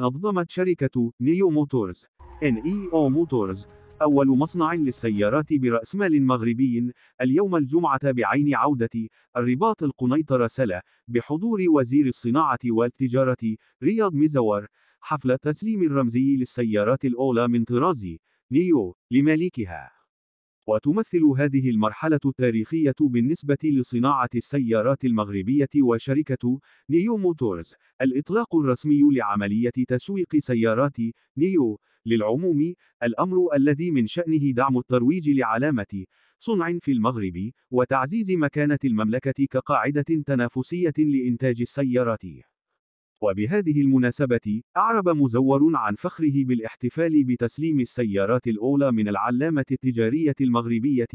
نظمت شركة نيو موتورز NEO موتورز أول مصنع للسيارات برأسمال مغربي اليوم الجمعة بعين عودة الرباط القنيطرة سلة بحضور وزير الصناعة والتجارة رياض مزور حفل التسليم الرمزي للسيارات الأولى من طراز نيو لمالكها وتمثل هذه المرحلة التاريخية بالنسبة لصناعة السيارات المغربية وشركة نيو موتورز الإطلاق الرسمي لعملية تسويق سيارات نيو للعموم الأمر الذي من شأنه دعم الترويج لعلامة صنع في المغرب وتعزيز مكانة المملكة كقاعدة تنافسية لإنتاج السيارات وبهذه المناسبة، أعرب مزور عن فخره بالاحتفال بتسليم السيارات الأولى من العلامة التجارية المغربية،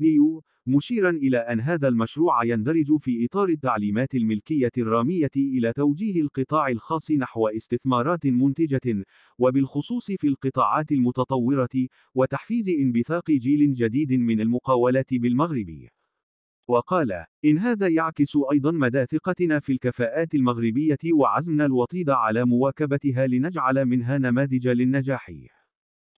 نيو، مشيرا إلى أن هذا المشروع يندرج في إطار التعليمات الملكية الرامية إلى توجيه القطاع الخاص نحو استثمارات منتجة، وبالخصوص في القطاعات المتطورة، وتحفيز انبثاق جيل جديد من المقاولات بالمغرب. وقال إن هذا يعكس أيضا مدى ثقتنا في الكفاءات المغربية وعزمنا الوطيد على مواكبتها لنجعل منها نماذج للنجاح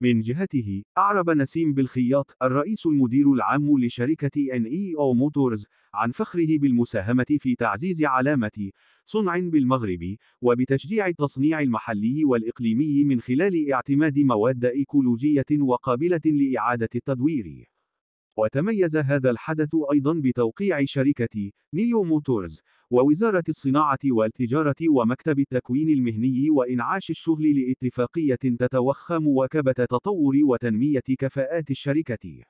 من جهته أعرب نسيم بالخياط الرئيس المدير العام لشركة NEO موتورز عن فخره بالمساهمة في تعزيز علامة صنع بالمغرب وبتشجيع التصنيع المحلي والإقليمي من خلال اعتماد مواد إيكولوجية وقابلة لإعادة التدوير وتميز هذا الحدث أيضا بتوقيع شركة نيو موتورز ووزارة الصناعة والتجارة ومكتب التكوين المهني وإنعاش الشغل لاتفاقية تتوخى مواكبة تطور وتنمية كفاءات الشركة